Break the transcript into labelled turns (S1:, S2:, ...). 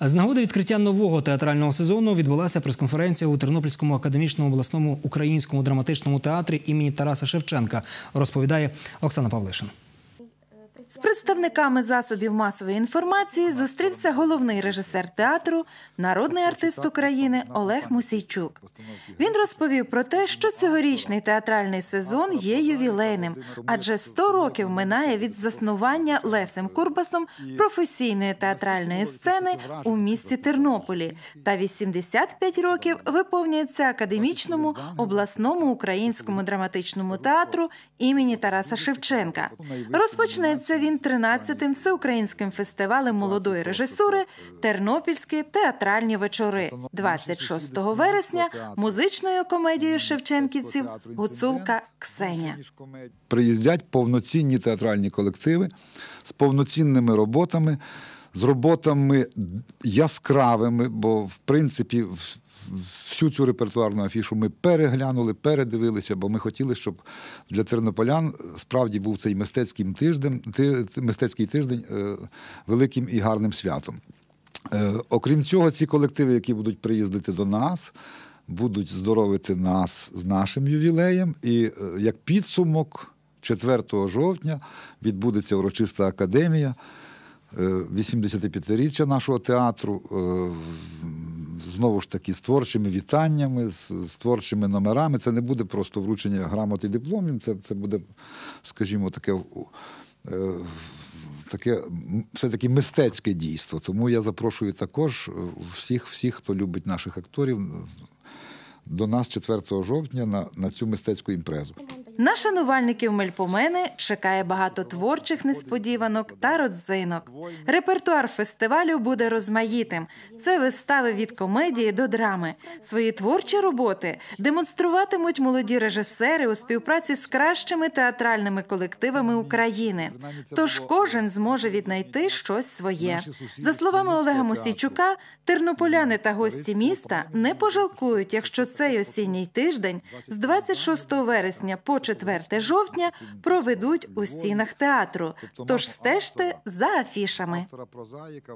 S1: З нагоди відкриття нового театрального сезону відбулася прес-конференція у Тернопільському академічному обласному українському драматичному театрі імені Тараса Шевченка, розповідає Оксана Павлишин. З представниками засобів масової інформації зустрівся головний режисер театру, народний артист України Олег Мусійчук. Він розповів про те, що цьогорічний театральний сезон є ювілейним, адже 100 років минає від заснування Лесем Курбасом професійної театральної сцени у місті Тернополі, та 85 років виповнюється академічному обласному українському драматичному театру імені Тараса Шевченка. Розпочнеться він 13-тим всеукраїнським фестивалем молодої режисури Тернопільські театральні вечори, 26 вересня, музичною комедією Шевченківців Гуцулка Ксеня.
S2: Приїздять повноцінні театральні колективи з повноцінними роботами з роботами яскравими, бо в принципі всю цю репертуарну афішу ми переглянули, передивилися, бо ми хотіли, щоб для тернополян справді був цей мистецький тиждень, мистецький тиждень великим і гарним святом. Е, окрім цього, ці колективи, які будуть приїздити до нас. Будуть здоровити нас з нашим ювілеєм, і е, як підсумок, 4 жовтня відбудеться урочиста академія. 85-річчя е, нашого театру. Е, знову ж таки, з творчими вітаннями, з, з творчими номерами. Це не буде просто вручення грамот і дипломів, це це буде, скажімо, таке е, таке все-таки мистецьке дійство. Тому я запрошую також всіх, всіх, хто любить наших акторів, до нас 4 жовтня на, на цю мистецьку імпрезу.
S1: На шанувальників мельпомени чекає багато творчих несподіванок та родзинок. Репертуар фестивалю буде розмаїтим. Це вистави від комедії до драми. Свої творчі роботи демонструватимуть молоді режисери у співпраці з кращими театральними колективами України. Тож кожен зможе віднайти щось своє. За словами Олега Мосійчука, тернополяни та гості міста не пожалкують, якщо цей осінній тиждень з 26 вересня по 4 жовтня проведуть у стінах театру. Тож стежте за афішами.